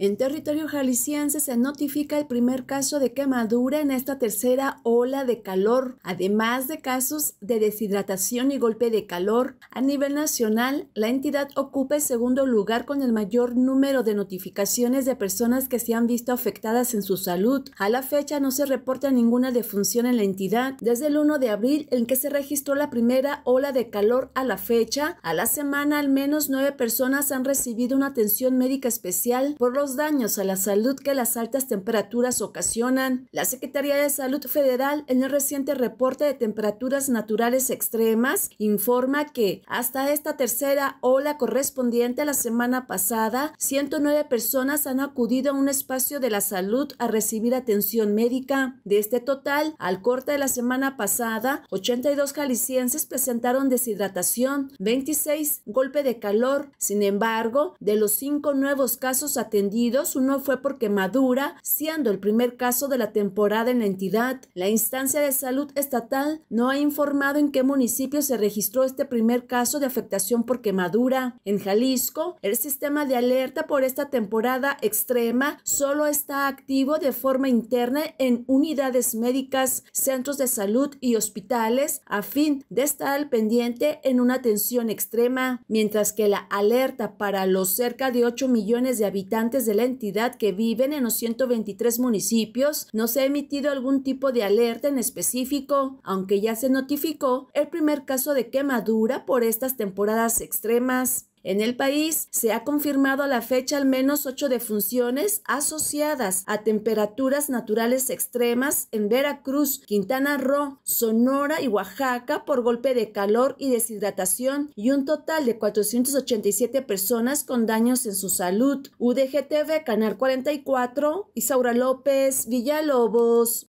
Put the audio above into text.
En territorio jalisciense se notifica el primer caso de quemadura en esta tercera ola de calor, además de casos de deshidratación y golpe de calor. A nivel nacional, la entidad ocupa el segundo lugar con el mayor número de notificaciones de personas que se han visto afectadas en su salud. A la fecha no se reporta ninguna defunción en la entidad. Desde el 1 de abril, en que se registró la primera ola de calor a la fecha, a la semana al menos nueve personas han recibido una atención médica especial por los daños a la salud que las altas temperaturas ocasionan. La Secretaría de Salud Federal, en el reciente reporte de temperaturas naturales extremas, informa que hasta esta tercera ola correspondiente a la semana pasada, 109 personas han acudido a un espacio de la salud a recibir atención médica. De este total, al corte de la semana pasada, 82 jaliscienses presentaron deshidratación, 26 golpe de calor. Sin embargo, de los cinco nuevos casos atendidos, uno fue por quemadura, siendo el primer caso de la temporada en la entidad. La instancia de salud estatal no ha informado en qué municipio se registró este primer caso de afectación por quemadura. En Jalisco, el sistema de alerta por esta temporada extrema solo está activo de forma interna en unidades médicas, centros de salud y hospitales a fin de estar al pendiente en una atención extrema, mientras que la alerta para los cerca de 8 millones de habitantes de la entidad que viven en los 123 municipios, no se ha emitido algún tipo de alerta en específico, aunque ya se notificó el primer caso de quemadura por estas temporadas extremas. En el país se ha confirmado a la fecha al menos ocho defunciones asociadas a temperaturas naturales extremas en Veracruz, Quintana Roo, Sonora y Oaxaca por golpe de calor y deshidratación y un total de 487 personas con daños en su salud. UDGTV, Canal 44, Isaura López, Villalobos.